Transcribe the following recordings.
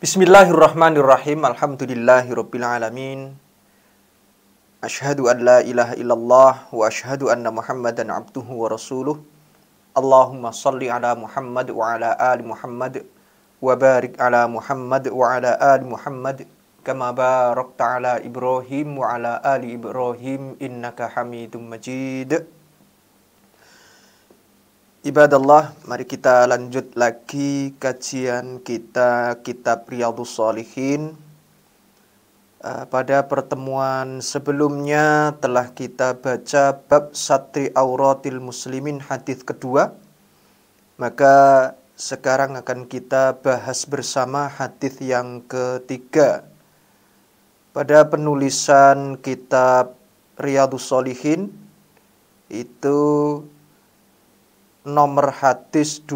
بسم الله الرحمن الرحيم الحمد لله رب العالمين أشهد أن لا إله إلا الله وأشهد أن محمدا عبده ورسوله اللهم صل على محمد وعلى آل محمد وبارك على محمد وعلى آل محمد كما باركت على إبراهيم وعلى آل إبراهيم إنك حميد مجيد Ibadallah, mari kita lanjut lagi kajian kita kitab Riyadhus Salihin. Ah, pada pertemuan sebelumnya telah kita baca bab Satri Auratil Muslimin hadis kedua. Maka sekarang akan kita bahas bersama hadis yang ketiga. Pada penulisan kitab Riyadhus Salihin itu nomor hadis 242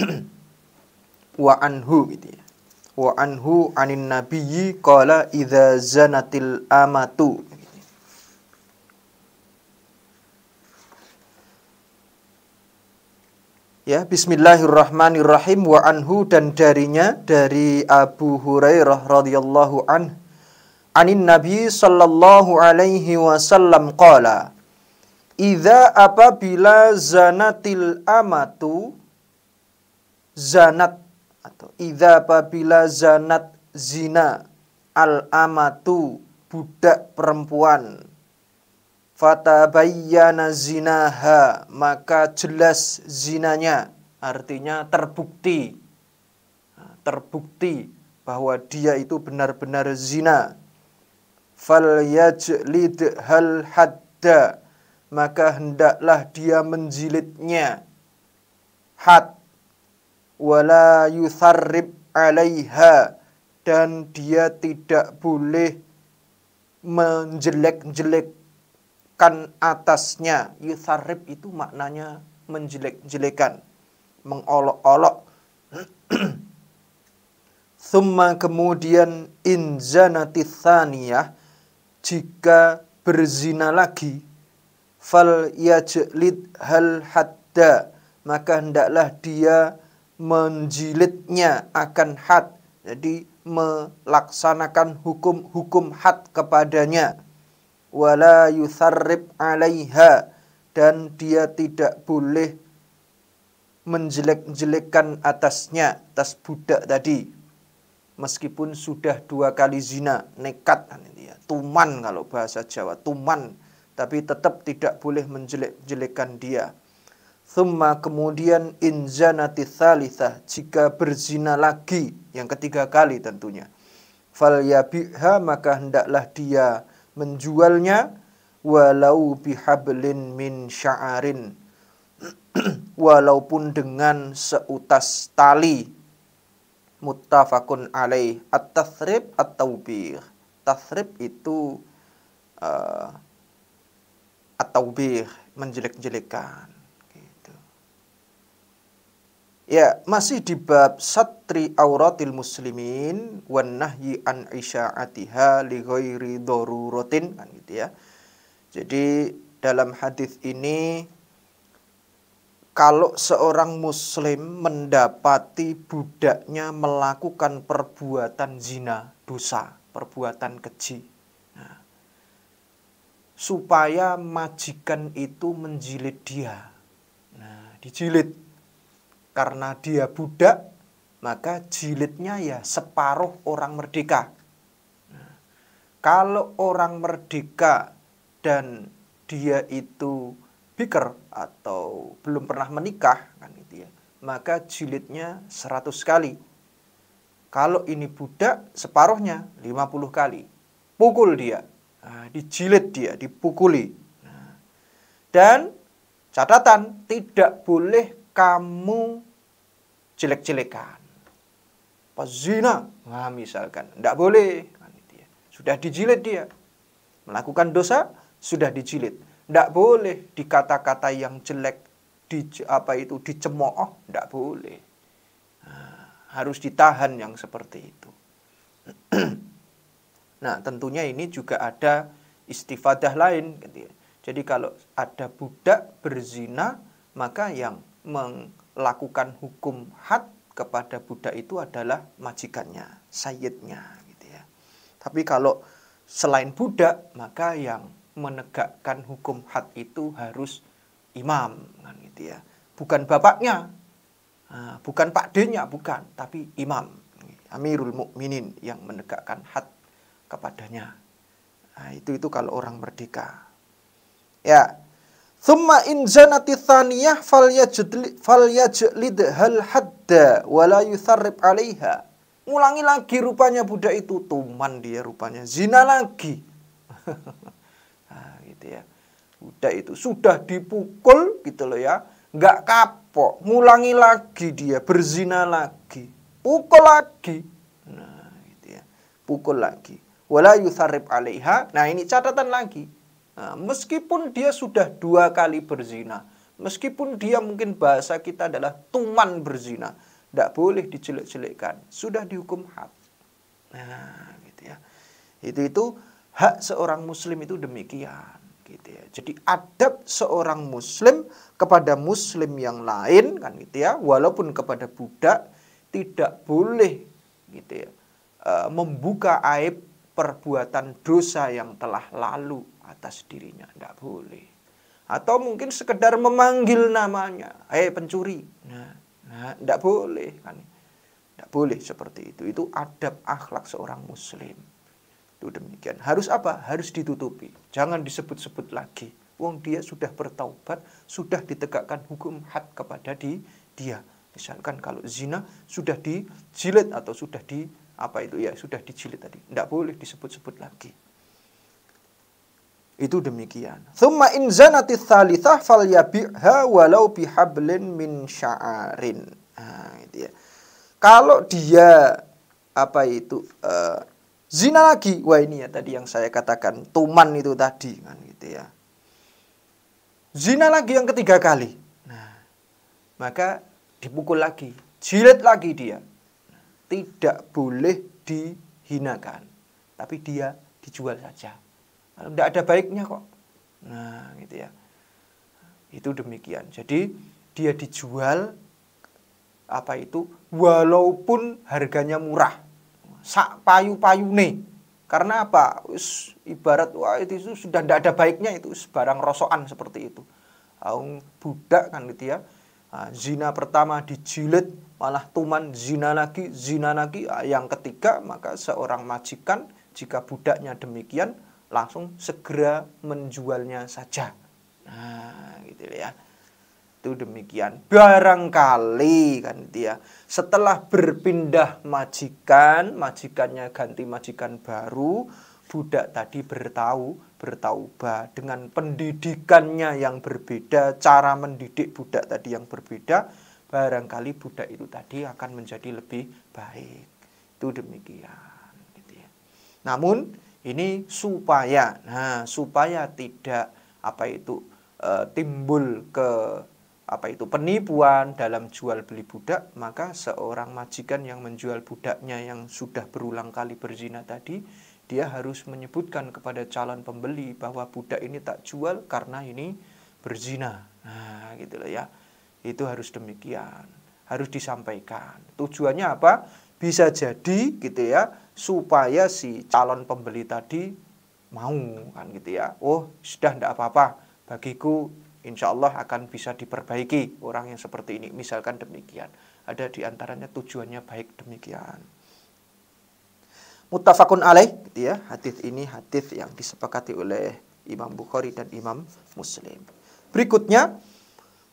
wa anhu gitu ya wa anhu anin nabiyyi qala idza zanatil amatu ya bismillahirrahmanirrahim wa anhu dan darinya dari Abu Hurairah radhiyallahu an anin nabi sallallahu alaihi wasallam qala Iza apabila zanatil amatu zanat atau iza apabila zanat zina al amatu budak perempuan fatabayyana zinaha maka jelas zinanya artinya terbukti nah, terbukti bahwa dia itu benar-benar zina fal yajlid hal hadda maka hendaklah dia menjilidnya hat wala yutharrib alaiha dan dia tidak boleh menjelek-jelekkan atasnya yutharrib itu maknanya menjelek-jelekan mengolok-olok Thumma kemudian inzanatithaniyah jika berzina lagi fal yajlid hal hatta maka hendaklah dia menjilidnya akan had jadi melaksanakan hukum-hukum had kepadanya wala yusarrib alaiha dan dia tidak boleh menjelek-jelekkan atasnya atas budak tadi meskipun sudah dua kali zina nekat tuman kalau bahasa Jawa tuman tapi tetap tidak boleh menjelek-jelekan dia. Thumma kemudian inzanati thalithah jika berzina lagi yang ketiga kali tentunya. Fal yabiha maka hendaklah dia menjualnya walau bihablin min sya'arin walaupun dengan seutas tali muttafaqun alaih at-tathrib at-taubir tathrib itu uh, atau bir menjelek-jelekan. Gitu. Ya, masih di bab satri auratil muslimin wan nahyi an isya'atiha li ghairi rotin kan gitu ya. Jadi dalam hadis ini kalau seorang muslim mendapati budaknya melakukan perbuatan zina, dosa, perbuatan keji, supaya majikan itu menjilid dia. Nah, dijilid. Karena dia budak, maka jilidnya ya separuh orang merdeka. Nah, kalau orang merdeka dan dia itu biker atau belum pernah menikah kan itu ya, maka jilidnya 100 kali. Kalau ini budak separuhnya 50 kali. Pukul dia Ah, dijilid dia, dipukuli. Dan catatan, tidak boleh kamu jelek-jelekan. Pezina, nah, misalkan, tidak boleh. Sudah dijilid dia. Melakukan dosa, sudah dijilid. Tidak boleh dikata-kata yang jelek, di, apa itu, dicemooh, tidak boleh. Nah, harus ditahan yang seperti itu. Nah, tentunya ini juga ada istifadah lain. Gitu ya. Jadi kalau ada budak berzina, maka yang melakukan hukum had kepada budak itu adalah majikannya, sayyidnya. Gitu ya. Tapi kalau selain budak, maka yang menegakkan hukum had itu harus imam. Kan, gitu ya. Bukan bapaknya, nah, bukan pakdenya, bukan. Tapi imam, gitu ya. Amirul Mukminin yang menegakkan had kepadanya. Nah, itu itu kalau orang merdeka. Ya. Thumma in zanati thaniyah falyajlid hal hadda wa la yutharrib 'alaiha. ulangi lagi rupanya budak itu tuman dia rupanya zina lagi. nah, gitu ya. Budak itu sudah dipukul gitu loh ya. Nggak kapok, ngulangi lagi dia berzina lagi. Pukul lagi. Nah, gitu ya. Pukul lagi wala yutharrib alaiha. Nah, ini catatan lagi. Nah, meskipun dia sudah dua kali berzina, meskipun dia mungkin bahasa kita adalah tuman berzina, tidak boleh dicelik-celikkan. sudah dihukum had. Nah, gitu ya. Itu itu hak seorang muslim itu demikian, gitu ya. Jadi adab seorang muslim kepada muslim yang lain kan gitu ya, walaupun kepada budak tidak boleh gitu ya. Eh, membuka aib perbuatan dosa yang telah lalu atas dirinya. Tidak boleh. Atau mungkin sekedar memanggil namanya. Eh hey, pencuri. Nah, nah tidak boleh. Kan? Tidak boleh seperti itu. Itu adab akhlak seorang muslim. Itu demikian. Harus apa? Harus ditutupi. Jangan disebut-sebut lagi. Wong dia sudah bertaubat, sudah ditegakkan hukum had kepada di dia. Misalkan kalau zina sudah dijilid atau sudah di apa itu ya sudah dijilid tadi tidak boleh disebut-sebut lagi itu demikian thumma in zanati fal yabi'ha walau bihablin min sya'arin nah, itu ya kalau dia apa itu uh, zina lagi wah ini ya tadi yang saya katakan tuman itu tadi kan gitu ya zina lagi yang ketiga kali nah maka dipukul lagi jilid lagi dia tidak boleh dihinakan, tapi dia dijual saja. Tidak ada baiknya kok. Nah, gitu ya. Itu demikian. Jadi dia dijual apa itu walaupun harganya murah. Sak payu-payu nih. Karena apa? Us, ibarat wah itu, sudah tidak ada baiknya itu sebarang rosokan seperti itu. Aung budak kan gitu ya. Nah, zina pertama dijilid malah tuman zina lagi, zina lagi. Ah, yang ketiga, maka seorang majikan jika budaknya demikian langsung segera menjualnya saja. Nah, gitu ya. Itu demikian. Barangkali kan dia gitu ya. setelah berpindah majikan, majikannya ganti majikan baru, budak tadi bertahu, bertaubat dengan pendidikannya yang berbeda, cara mendidik budak tadi yang berbeda, barangkali budak itu tadi akan menjadi lebih baik. Itu demikian gitu ya. Namun ini supaya nah supaya tidak apa itu e, timbul ke apa itu penipuan dalam jual beli budak maka seorang majikan yang menjual budaknya yang sudah berulang kali berzina tadi dia harus menyebutkan kepada calon pembeli bahwa budak ini tak jual karena ini berzina nah gitu loh ya itu harus demikian, harus disampaikan. Tujuannya apa? Bisa jadi gitu ya, supaya si calon pembeli tadi mau kan gitu ya. Oh, sudah tidak apa-apa. Bagiku insya Allah akan bisa diperbaiki orang yang seperti ini. Misalkan demikian. Ada di antaranya tujuannya baik demikian. Mutafakun alaih gitu ya. Hadis ini hadis yang disepakati oleh Imam Bukhari dan Imam Muslim. Berikutnya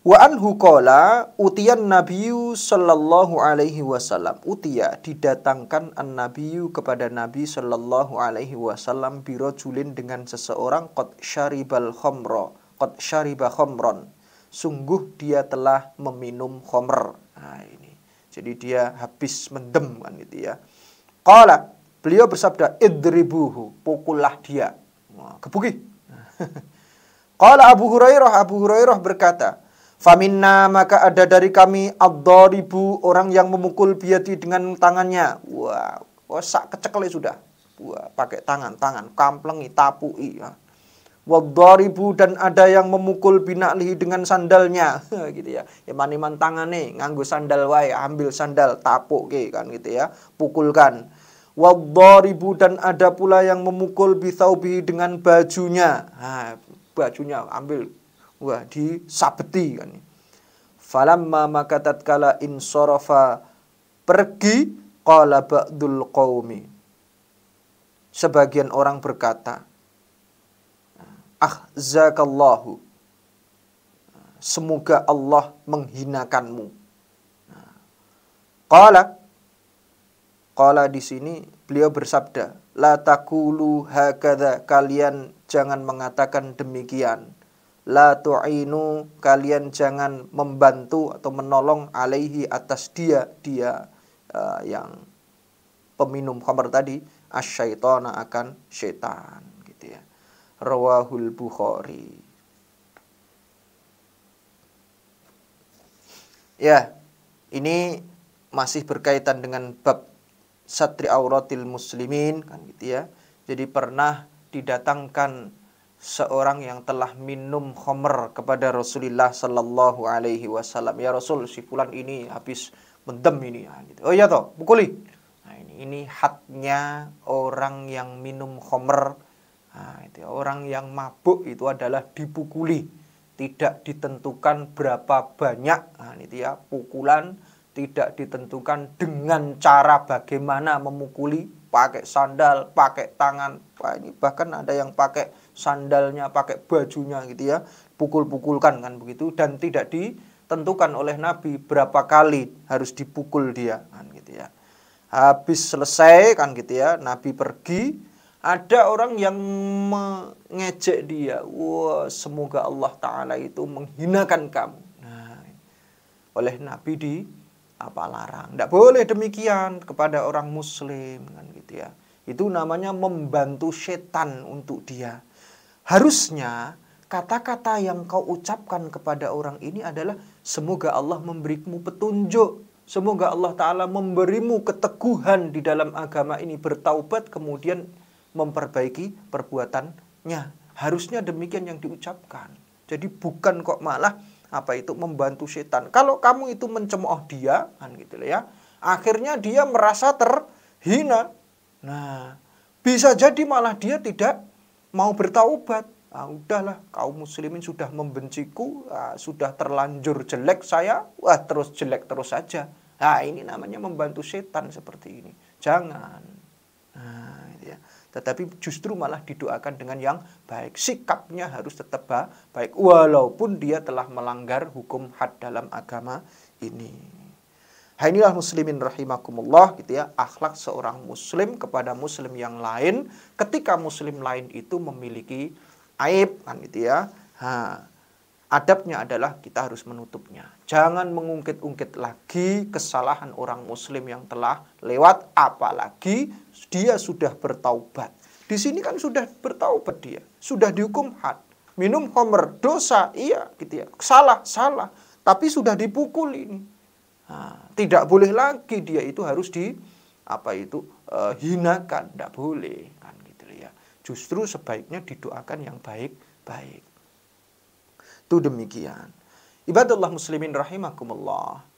Wa anhu qala utiyan nabiyyu sallallahu alaihi wasallam utiya didatangkan an nabiyyu kepada nabi sallallahu alaihi wasallam birojulin dengan seseorang qad syaribal khomro qad syariba khomron sungguh dia telah meminum khomr nah ini jadi dia habis mendem kan gitu ya qala beliau bersabda idribuhu pukullah dia kebuki qala Abu Hurairah Abu Hurairah berkata Faminna maka ada dari kami ad orang yang memukul biati dengan tangannya. Wah, wow. oh, sak kecekle sudah. Wah, wow. pakai tangan, tangan, kamplengi, tapui ya. Wadharibu dan ada yang memukul binaklihi dengan sandalnya gitu ya. Ya maniman tangane nganggo sandal wae, ambil sandal tapuk ke kan gitu ya. Pukulkan. Wadharibu dan ada pula yang memukul bisaubi dengan bajunya. Ha, bajunya ambil Wah, disabeti kan. Falamma maka tatkala insorofa pergi qala ba'dul qaumi. Sebagian orang berkata, ahzakallahu. Semoga Allah menghinakanmu. Qala Qala di sini beliau bersabda, la takulu hakadha kalian jangan mengatakan demikian la tu'inu kalian jangan membantu atau menolong alaihi atas dia dia uh, yang peminum khamar tadi asyaitona akan syaitan gitu ya rawahul bukhari ya ini masih berkaitan dengan bab satri auratil muslimin kan gitu ya jadi pernah didatangkan seorang yang telah minum khomer kepada Rasulullah Sallallahu Alaihi Wasallam. Ya Rasul, si fulan ini habis mendem ini. Ah, gitu. Oh iya toh, pukuli. Nah, ini, ini haknya orang yang minum khomer. Nah, itu, ya, orang yang mabuk itu adalah dipukuli. Tidak ditentukan berapa banyak. Nah, ini ya, pukulan tidak ditentukan dengan cara bagaimana memukuli. Pakai sandal, pakai tangan, bahkan ada yang pakai sandalnya, pakai bajunya gitu ya, pukul-pukulkan kan begitu dan tidak ditentukan oleh Nabi berapa kali harus dipukul dia kan gitu ya. Habis selesai kan gitu ya, Nabi pergi, ada orang yang mengejek dia. Wah, semoga Allah taala itu menghinakan kamu. Nah, oleh Nabi di apa larang. Tidak boleh demikian kepada orang muslim kan gitu ya. Itu namanya membantu setan untuk dia. Harusnya kata-kata yang kau ucapkan kepada orang ini adalah semoga Allah memberimu petunjuk. Semoga Allah Ta'ala memberimu keteguhan di dalam agama ini bertaubat kemudian memperbaiki perbuatannya. Harusnya demikian yang diucapkan. Jadi bukan kok malah apa itu membantu setan. Kalau kamu itu mencemooh dia kan gitu ya. Akhirnya dia merasa terhina. Nah, bisa jadi malah dia tidak mau bertaubat ah, udahlah kaum muslimin sudah membenciku ah, sudah terlanjur jelek saya wah terus jelek terus saja nah ini namanya membantu setan seperti ini jangan nah, ya. tetapi justru malah didoakan dengan yang baik sikapnya harus tetap baik walaupun dia telah melanggar hukum had dalam agama ini Inilah muslimin rahimakumullah gitu ya, akhlak seorang muslim kepada muslim yang lain ketika muslim lain itu memiliki aib kan gitu ya. Ha. Adabnya adalah kita harus menutupnya. Jangan mengungkit-ungkit lagi kesalahan orang muslim yang telah lewat apalagi dia sudah bertaubat. Di sini kan sudah bertaubat dia, sudah dihukum had. Minum homer dosa, iya gitu ya. Salah, salah, tapi sudah dipukul ini Nah, tidak boleh lagi dia itu harus di apa itu uh, hinakan, tidak boleh kan gitu ya. Justru sebaiknya didoakan yang baik-baik. Itu demikian. Ibadallah muslimin rahimakumullah.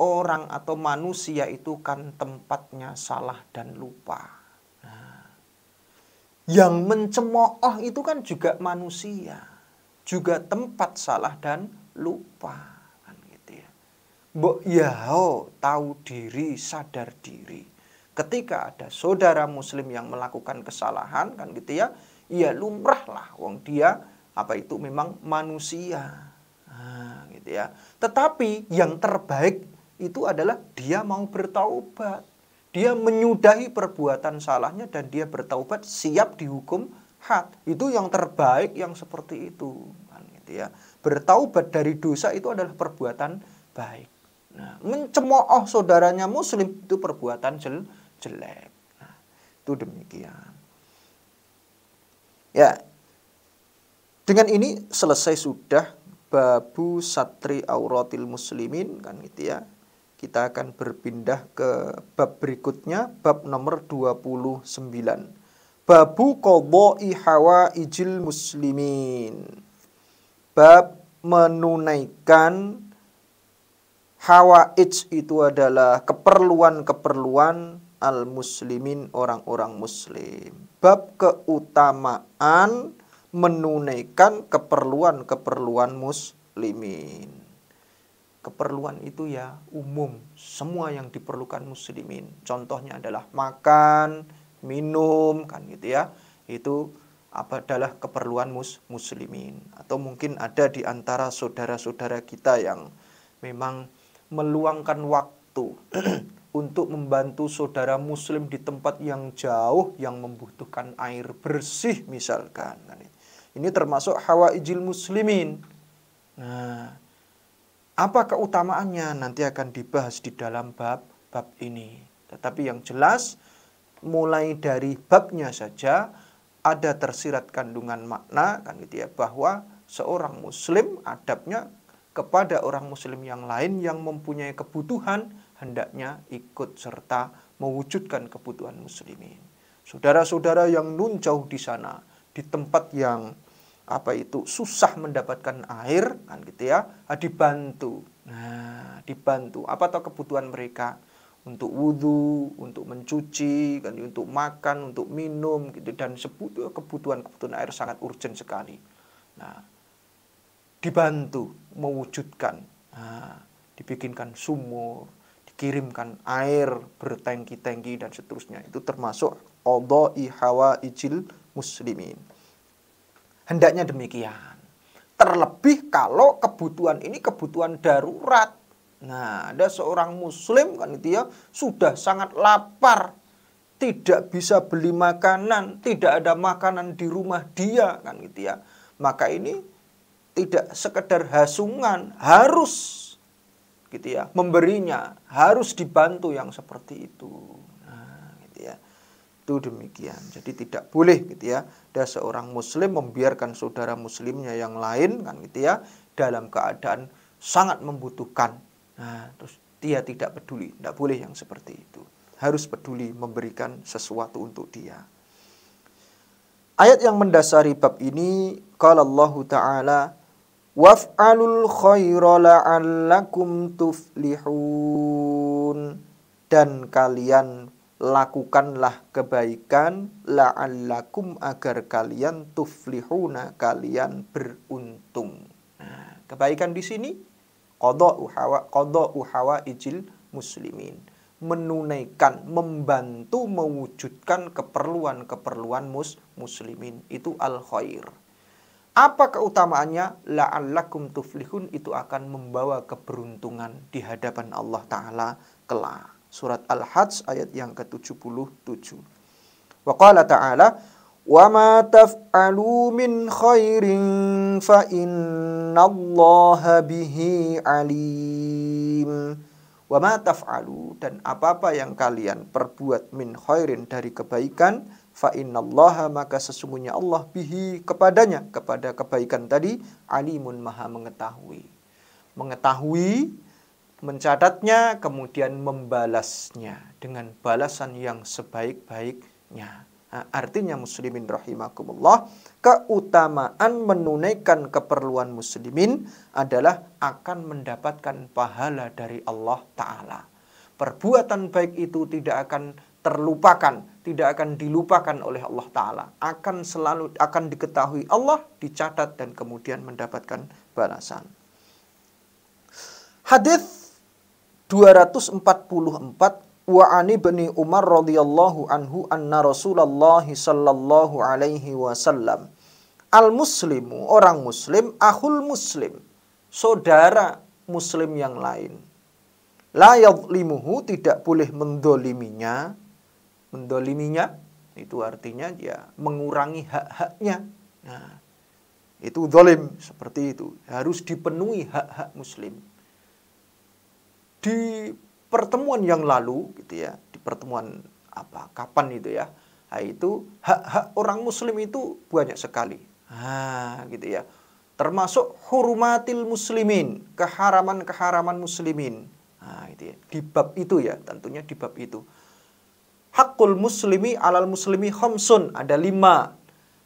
Orang atau manusia itu kan tempatnya salah dan lupa. Nah, yang mencemooh itu kan juga manusia. Juga tempat salah dan lupa. Mbok Yahau tahu diri, sadar diri. Ketika ada saudara muslim yang melakukan kesalahan kan gitu ya, ya lumrahlah wong dia apa itu memang manusia. Nah, gitu ya. Tetapi yang terbaik itu adalah dia mau bertaubat. Dia menyudahi perbuatan salahnya dan dia bertaubat siap dihukum had. Itu yang terbaik yang seperti itu. Kan, gitu ya. Bertaubat dari dosa itu adalah perbuatan baik. Nah, mencemooh saudaranya muslim itu perbuatan jel jelek. Nah, itu demikian. Ya. Dengan ini selesai sudah babu satri auratil muslimin kan gitu ya. Kita akan berpindah ke bab berikutnya, bab nomor 29. Babu qadha'i ihawa ijil muslimin. Bab menunaikan Hawaij itu adalah keperluan-keperluan al-muslimin orang-orang muslim. Bab keutamaan menunaikan keperluan-keperluan muslimin. Keperluan itu ya umum, semua yang diperlukan muslimin. Contohnya adalah makan, minum, kan gitu ya. Itu apa adalah keperluan mus muslimin. Atau mungkin ada di antara saudara-saudara kita yang memang meluangkan waktu untuk membantu saudara muslim di tempat yang jauh yang membutuhkan air bersih misalkan. Nah, ini termasuk hawa ijil muslimin. Nah, apa keutamaannya nanti akan dibahas di dalam bab bab ini. Tetapi yang jelas mulai dari babnya saja ada tersirat kandungan makna kan gitu ya bahwa seorang muslim adabnya kepada orang muslim yang lain yang mempunyai kebutuhan hendaknya ikut serta mewujudkan kebutuhan muslimin. Saudara-saudara yang nun jauh di sana, di tempat yang apa itu susah mendapatkan air kan gitu ya, ah, dibantu. Nah, dibantu. Apa tahu kebutuhan mereka? untuk wudhu, untuk mencuci, kan, untuk makan, untuk minum, gitu, dan sebut kebutuhan-kebutuhan air sangat urgent sekali. Nah, dibantu mewujudkan. Nah, dibikinkan sumur, dikirimkan air bertengki-tengki dan seterusnya. Itu termasuk ihawa ijil muslimin. Hendaknya demikian. Terlebih kalau kebutuhan ini kebutuhan darurat. Nah, ada seorang muslim kan itu ya sudah sangat lapar, tidak bisa beli makanan, tidak ada makanan di rumah dia kan gitu ya. Maka ini tidak sekedar hasungan, harus gitu ya, memberinya, harus dibantu yang seperti itu. Nah, gitu ya. Itu demikian. Jadi tidak boleh gitu ya, ada seorang muslim membiarkan saudara muslimnya yang lain kan gitu ya, dalam keadaan sangat membutuhkan. Nah, terus dia tidak peduli, tidak boleh yang seperti itu. Harus peduli memberikan sesuatu untuk dia. Ayat yang mendasari bab ini, kalau Allah Ta'ala, waf'alul khaira la'allakum tuflihun dan kalian lakukanlah kebaikan la'allakum agar kalian tuflihuna kalian beruntung nah, kebaikan di sini qada'u hawa hawa ijil muslimin menunaikan membantu mewujudkan keperluan-keperluan mus muslimin itu al khair apa keutamaannya? La'allakum tuflihun itu akan membawa keberuntungan di hadapan Allah Ta'ala kelak. Surat Al-Hajj ayat yang ke-77. Waqala ta'ala, Wa ma taf'alu min khairin fa innallaha bihi alim. Wa ma taf'alu dan apa-apa yang kalian perbuat min khairin dari kebaikan fa innallaha maka sesungguhnya Allah bihi kepadanya kepada kebaikan tadi alimun maha mengetahui mengetahui mencatatnya kemudian membalasnya dengan balasan yang sebaik-baiknya nah, artinya muslimin rahimakumullah keutamaan menunaikan keperluan muslimin adalah akan mendapatkan pahala dari Allah taala perbuatan baik itu tidak akan terlupakan tidak akan dilupakan oleh Allah Ta'ala. Akan selalu akan diketahui Allah, dicatat dan kemudian mendapatkan balasan. Hadis 244 wa ani bani Umar radhiyallahu anhu anna Rasulullah sallallahu alaihi wasallam al muslimu orang muslim ahul muslim saudara muslim yang lain la yadhlimuhu tidak boleh mendoliminya mendoliminya itu artinya dia mengurangi hak-haknya nah, itu dolim seperti itu harus dipenuhi hak-hak muslim di pertemuan yang lalu gitu ya di pertemuan apa kapan itu ya nah, itu hak-hak orang muslim itu banyak sekali ah gitu ya termasuk hurumatil muslimin keharaman-keharaman muslimin nah, itu ya di bab itu ya tentunya di bab itu Hakul muslimi alal muslimi khomsun, ada lima.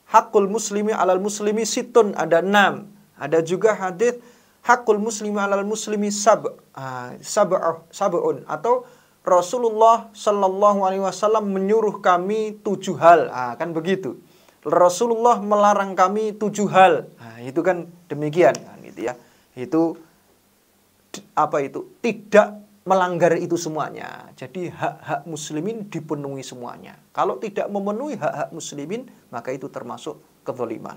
Hakul muslimi alal muslimi situn, ada enam. Ada juga hadis hakul muslimi alal muslimi sab, uh, sab'ah, sab'un. Atau Rasulullah Shallallahu Alaihi Wasallam menyuruh kami tujuh hal, nah, kan begitu. Rasulullah melarang kami tujuh hal, nah, itu kan demikian, nah, gitu ya. Itu apa itu tidak melanggar itu semuanya. Jadi hak-hak muslimin dipenuhi semuanya. Kalau tidak memenuhi hak-hak muslimin, maka itu termasuk kezaliman.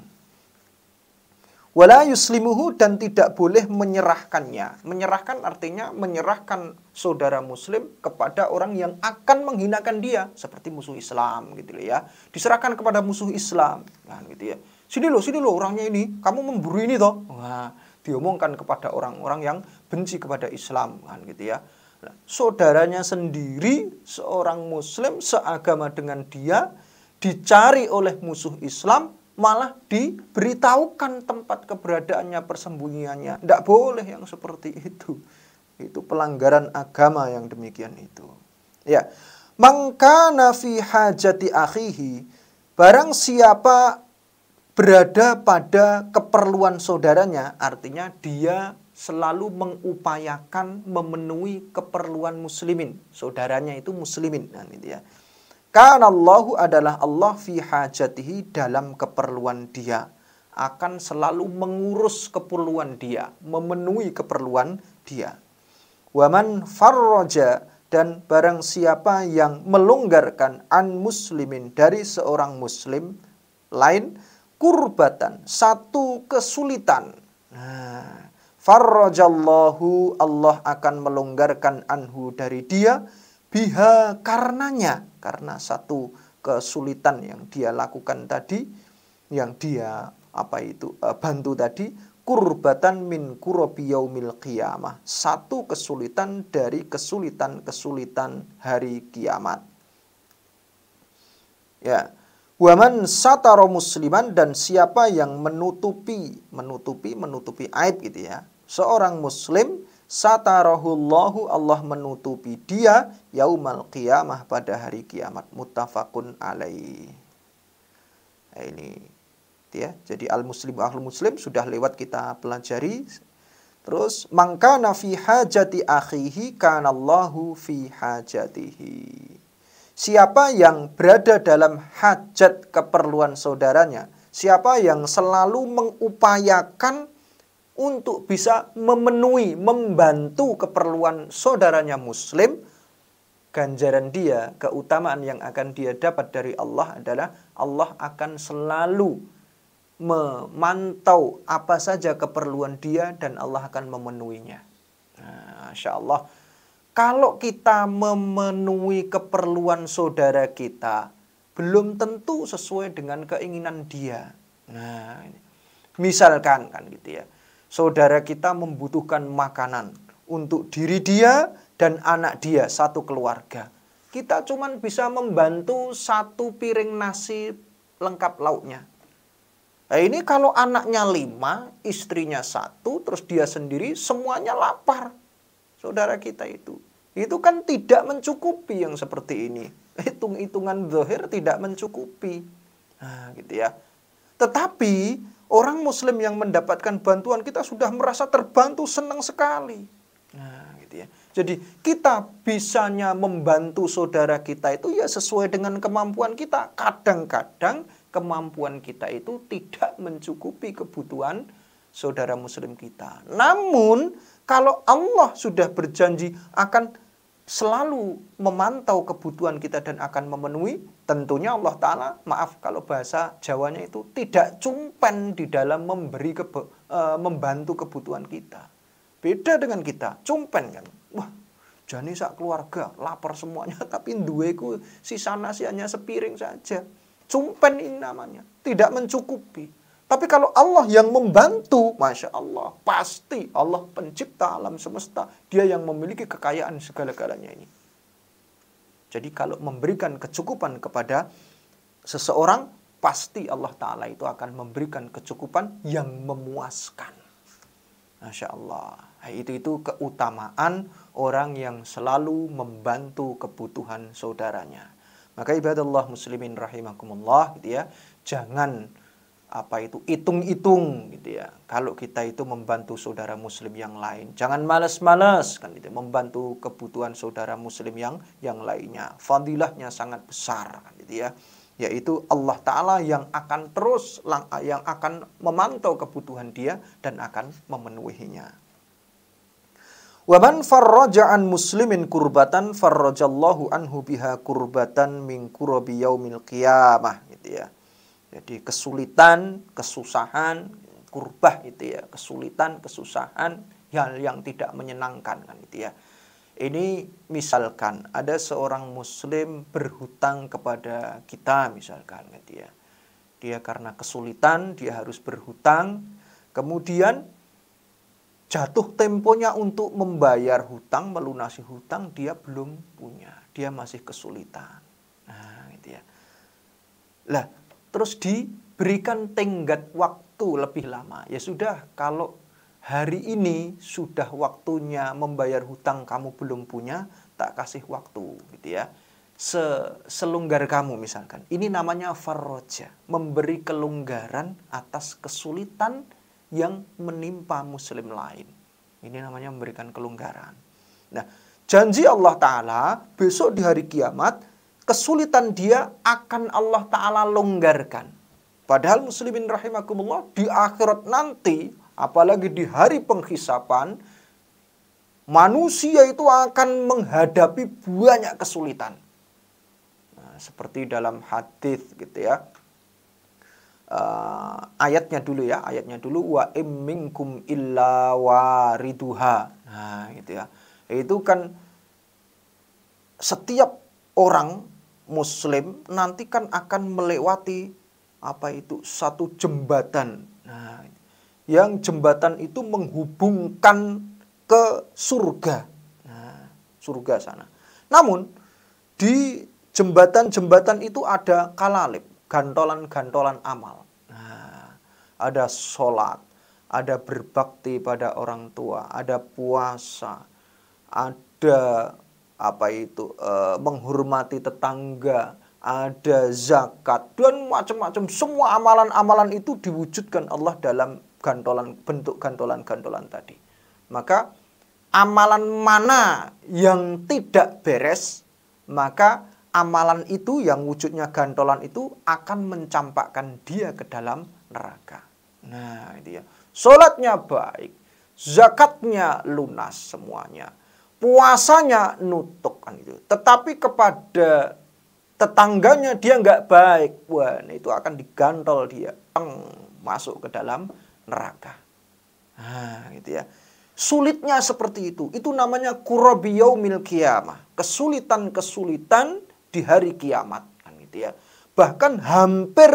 Wala yuslimuhu dan tidak boleh menyerahkannya. Menyerahkan artinya menyerahkan saudara muslim kepada orang yang akan menghinakan dia. Seperti musuh Islam gitu ya. Diserahkan kepada musuh Islam. Nah, gitu ya. Sini loh, sini loh orangnya ini. Kamu memburu ini toh. Wah, diomongkan kepada orang-orang yang benci kepada Islam kan gitu ya. Nah, saudaranya sendiri seorang muslim seagama dengan dia dicari oleh musuh Islam malah diberitahukan tempat keberadaannya persembunyiannya. Tidak boleh yang seperti itu. Itu pelanggaran agama yang demikian itu. Ya. Maka nafi hajati akhihi Barang siapa berada pada keperluan saudaranya Artinya dia selalu mengupayakan memenuhi keperluan muslimin. Saudaranya itu muslimin. Nah, gitu ya. Karena Allah adalah Allah fi hajatihi dalam keperluan dia. Akan selalu mengurus keperluan dia. Memenuhi keperluan dia. Waman farroja dan barang siapa yang melonggarkan an muslimin dari seorang muslim lain kurbatan satu kesulitan. Nah, Farrajallahu Allah akan melonggarkan anhu dari dia biha karenanya karena satu kesulitan yang dia lakukan tadi yang dia apa itu e, bantu tadi kurbatan min kurabi yaumil qiyamah satu kesulitan dari kesulitan-kesulitan hari kiamat ya Waman sataro musliman dan siapa yang menutupi, menutupi, menutupi aib gitu ya seorang muslim satarahullahu Allah menutupi dia yaumal qiyamah pada hari kiamat muttafaqun alai Nah, eh, ini ya. Jadi al muslim ahlu muslim sudah lewat kita pelajari. Terus mangka fi hajati akhihi kana Allahu fi hajatihi. Siapa yang berada dalam hajat keperluan saudaranya, siapa yang selalu mengupayakan untuk bisa memenuhi, membantu keperluan saudaranya muslim, ganjaran dia, keutamaan yang akan dia dapat dari Allah adalah Allah akan selalu memantau apa saja keperluan dia dan Allah akan memenuhinya. Nah, Insya Allah, kalau kita memenuhi keperluan saudara kita, belum tentu sesuai dengan keinginan dia. Nah, misalkan kan gitu ya saudara kita membutuhkan makanan untuk diri dia dan anak dia, satu keluarga. Kita cuma bisa membantu satu piring nasi lengkap lauknya. Nah, ini kalau anaknya lima, istrinya satu, terus dia sendiri, semuanya lapar. Saudara kita itu. Itu kan tidak mencukupi yang seperti ini. Hitung-hitungan zahir tidak mencukupi. Nah, gitu ya. Tetapi Orang Muslim yang mendapatkan bantuan kita sudah merasa terbantu senang sekali. Nah, gitu ya. Jadi kita bisanya membantu saudara kita itu ya sesuai dengan kemampuan kita. Kadang-kadang kemampuan kita itu tidak mencukupi kebutuhan saudara Muslim kita. Namun kalau Allah sudah berjanji akan selalu memantau kebutuhan kita dan akan memenuhi, tentunya Allah Ta'ala, maaf kalau bahasa Jawanya itu, tidak cumpen di dalam memberi kebe, e, membantu kebutuhan kita. Beda dengan kita, cumpen kan. Wah, jani sak keluarga, lapar semuanya, tapi duweku sisa nasi hanya sepiring saja. Cumpen ini namanya, tidak mencukupi. Tapi kalau Allah yang membantu, Masya Allah, pasti Allah pencipta alam semesta. Dia yang memiliki kekayaan segala-galanya ini. Jadi kalau memberikan kecukupan kepada seseorang, pasti Allah Ta'ala itu akan memberikan kecukupan yang memuaskan. Masya Allah. Nah, itu itu keutamaan orang yang selalu membantu kebutuhan saudaranya. Maka ibadah Allah, muslimin rahimakumullah gitu ya. Jangan apa itu hitung-hitung gitu ya. Kalau kita itu membantu saudara muslim yang lain, jangan malas-malas kan itu ya. membantu kebutuhan saudara muslim yang yang lainnya. Fadilahnya sangat besar kan gitu ya. Yaitu Allah taala yang akan terus yang akan memantau kebutuhan dia dan akan memenuhinya. Waman farraja an muslimin kurbatan farrajallahu anhu biha kurbatan min qiyamah gitu ya jadi kesulitan, kesusahan, kurbah itu ya, kesulitan, kesusahan, hal yang tidak menyenangkan kan itu ya. Ini misalkan ada seorang muslim berhutang kepada kita misalkan gitu ya. Dia karena kesulitan dia harus berhutang, kemudian jatuh temponya untuk membayar hutang, melunasi hutang dia belum punya, dia masih kesulitan. Nah, gitu ya. Lah, terus diberikan tenggat waktu lebih lama. Ya sudah, kalau hari ini sudah waktunya membayar hutang kamu belum punya, tak kasih waktu gitu ya. Se kamu misalkan. Ini namanya faroja, memberi kelonggaran atas kesulitan yang menimpa muslim lain. Ini namanya memberikan kelonggaran. Nah, janji Allah Ta'ala besok di hari kiamat kesulitan dia akan Allah Ta'ala longgarkan. Padahal muslimin rahimakumullah di akhirat nanti, apalagi di hari penghisapan, manusia itu akan menghadapi banyak kesulitan. Nah, seperti dalam hadis gitu ya. Uh, ayatnya dulu ya, ayatnya dulu wa imminkum illa wariduha. Nah, gitu ya. Itu kan setiap orang Muslim nanti kan akan melewati apa itu satu jembatan. Nah, yang jembatan itu menghubungkan ke surga. Nah, surga sana. Namun di jembatan-jembatan itu ada kalalib, gantolan-gantolan amal. Nah, ada sholat, ada berbakti pada orang tua, ada puasa, ada apa itu e, menghormati tetangga, ada zakat dan macam-macam semua amalan-amalan itu diwujudkan Allah dalam gantolan bentuk gantolan-gantolan tadi. Maka amalan mana yang tidak beres, maka amalan itu yang wujudnya gantolan itu akan mencampakkan dia ke dalam neraka. Nah, itu ya. Salatnya baik, zakatnya lunas semuanya puasanya nutuk kan itu, Tetapi kepada tetangganya dia nggak baik, wah itu akan digantol dia, masuk ke dalam neraka. Nah, gitu ya. Sulitnya seperti itu. Itu namanya kurabiyau mil kiamah. Kesulitan-kesulitan di hari kiamat kan gitu ya. Bahkan hampir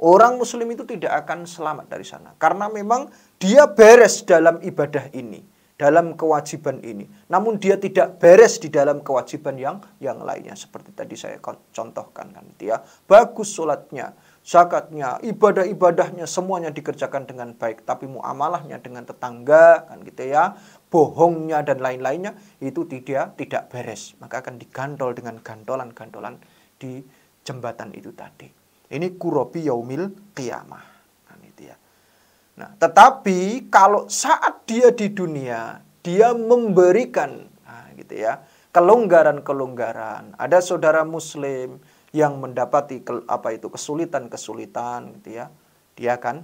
orang muslim itu tidak akan selamat dari sana karena memang dia beres dalam ibadah ini dalam kewajiban ini. Namun dia tidak beres di dalam kewajiban yang yang lainnya seperti tadi saya contohkan kan dia ya. Bagus sholatnya, zakatnya, ibadah-ibadahnya semuanya dikerjakan dengan baik, tapi muamalahnya dengan tetangga kan gitu ya, bohongnya dan lain-lainnya itu tidak tidak beres, maka akan digantol dengan gantolan-gantolan di jembatan itu tadi. Ini kurobi yaumil qiyamah. Nah, tetapi kalau saat dia di dunia, dia memberikan nah, gitu ya, kelonggaran-kelonggaran. Ada saudara muslim yang mendapati ke, apa itu kesulitan-kesulitan gitu ya. Dia kan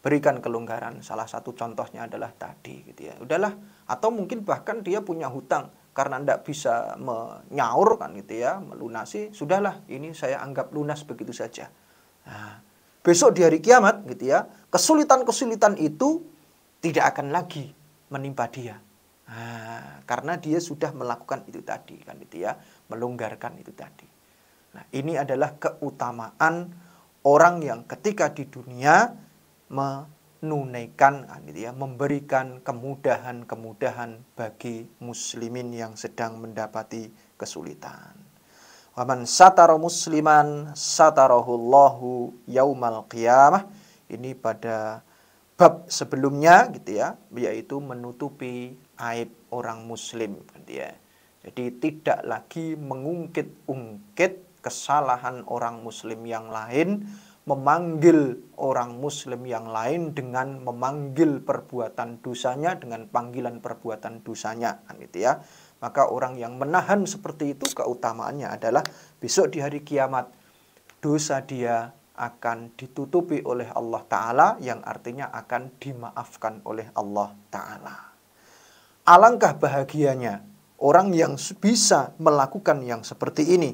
berikan kelonggaran. Salah satu contohnya adalah tadi gitu ya. Udahlah atau mungkin bahkan dia punya hutang karena tidak bisa menyaur kan gitu ya, melunasi, sudahlah ini saya anggap lunas begitu saja. Nah, besok di hari kiamat gitu ya, kesulitan-kesulitan itu tidak akan lagi menimpa dia. Nah, karena dia sudah melakukan itu tadi kan gitu ya, melonggarkan itu tadi. Nah, ini adalah keutamaan orang yang ketika di dunia menunaikan kan, gitu ya, memberikan kemudahan-kemudahan bagi muslimin yang sedang mendapati kesulitan aman sataro musliman satarohullahu yaumal qiyamah. Ini pada bab sebelumnya gitu ya, yaitu menutupi aib orang muslim gitu ya. Jadi tidak lagi mengungkit-ungkit kesalahan orang muslim yang lain, memanggil orang muslim yang lain dengan memanggil perbuatan dosanya dengan panggilan perbuatan dosanya kan gitu ya. Maka orang yang menahan seperti itu keutamaannya adalah besok di hari kiamat dosa dia akan ditutupi oleh Allah Ta'ala yang artinya akan dimaafkan oleh Allah Ta'ala. Alangkah bahagianya orang yang bisa melakukan yang seperti ini.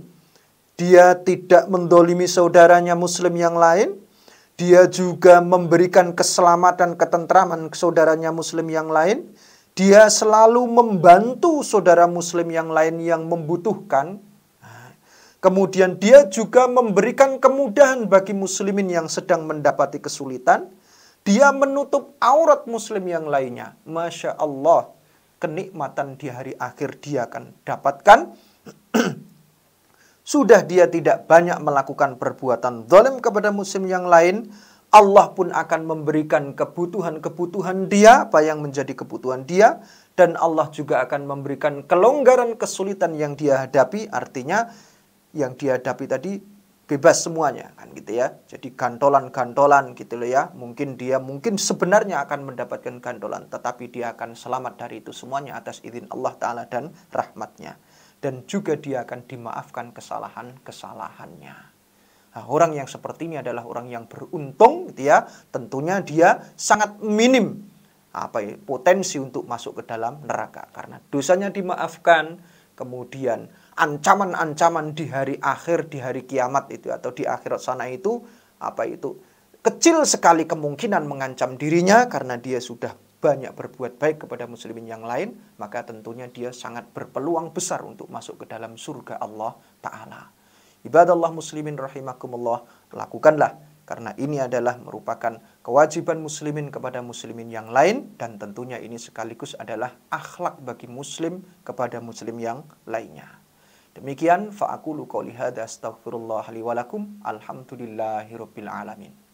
Dia tidak mendolimi saudaranya muslim yang lain, dia juga memberikan keselamatan, ketentraman saudaranya muslim yang lain, dia selalu membantu saudara muslim yang lain yang membutuhkan. Kemudian dia juga memberikan kemudahan bagi muslimin yang sedang mendapati kesulitan. Dia menutup aurat muslim yang lainnya. Masya Allah, kenikmatan di hari akhir dia akan dapatkan. Sudah dia tidak banyak melakukan perbuatan zalim kepada muslim yang lain, Allah pun akan memberikan kebutuhan-kebutuhan dia, apa yang menjadi kebutuhan dia, dan Allah juga akan memberikan kelonggaran kesulitan yang dia hadapi, artinya yang dia hadapi tadi bebas semuanya kan gitu ya. Jadi gantolan-gantolan gitu loh ya. Mungkin dia mungkin sebenarnya akan mendapatkan gantolan tetapi dia akan selamat dari itu semuanya atas izin Allah taala dan rahmatnya. Dan juga dia akan dimaafkan kesalahan-kesalahannya. Nah, orang yang seperti ini adalah orang yang beruntung, gitu ya. Tentunya dia sangat minim apa ya, potensi untuk masuk ke dalam neraka karena dosanya dimaafkan. Kemudian ancaman-ancaman di hari akhir, di hari kiamat itu atau di akhirat sana itu apa itu kecil sekali kemungkinan mengancam dirinya karena dia sudah banyak berbuat baik kepada muslimin yang lain, maka tentunya dia sangat berpeluang besar untuk masuk ke dalam surga Allah Ta'ala. Ibadallah muslimin rahimakumullah, lakukanlah karena ini adalah merupakan kewajiban muslimin kepada muslimin yang lain dan tentunya ini sekaligus adalah akhlak bagi muslim kepada muslim yang lainnya. Demikian fa'akulu qawli hadha astaghfirullah liwalakum, alamin.